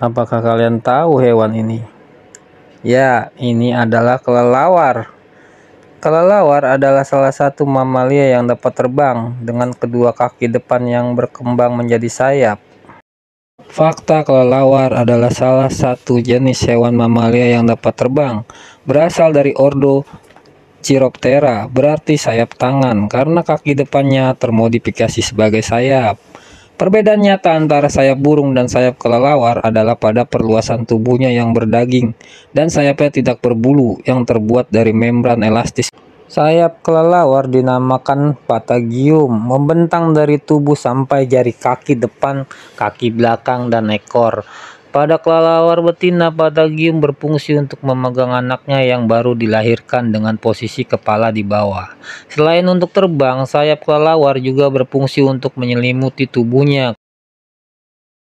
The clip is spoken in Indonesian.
Apakah kalian tahu hewan ini? Ya, ini adalah kelelawar. Kelelawar adalah salah satu mamalia yang dapat terbang dengan kedua kaki depan yang berkembang menjadi sayap. Fakta kelelawar adalah salah satu jenis hewan mamalia yang dapat terbang, berasal dari ordo Chiroptera, berarti sayap tangan karena kaki depannya termodifikasi sebagai sayap. Perbedaan nyata antara sayap burung dan sayap kelelawar adalah pada perluasan tubuhnya yang berdaging dan sayapnya tidak berbulu yang terbuat dari membran elastis. Sayap kelelawar dinamakan patagium, membentang dari tubuh sampai jari kaki depan, kaki belakang, dan ekor. Pada kelelawar betina patagium berfungsi untuk memegang anaknya yang baru dilahirkan dengan posisi kepala di bawah. Selain untuk terbang, sayap kelelawar juga berfungsi untuk menyelimuti tubuhnya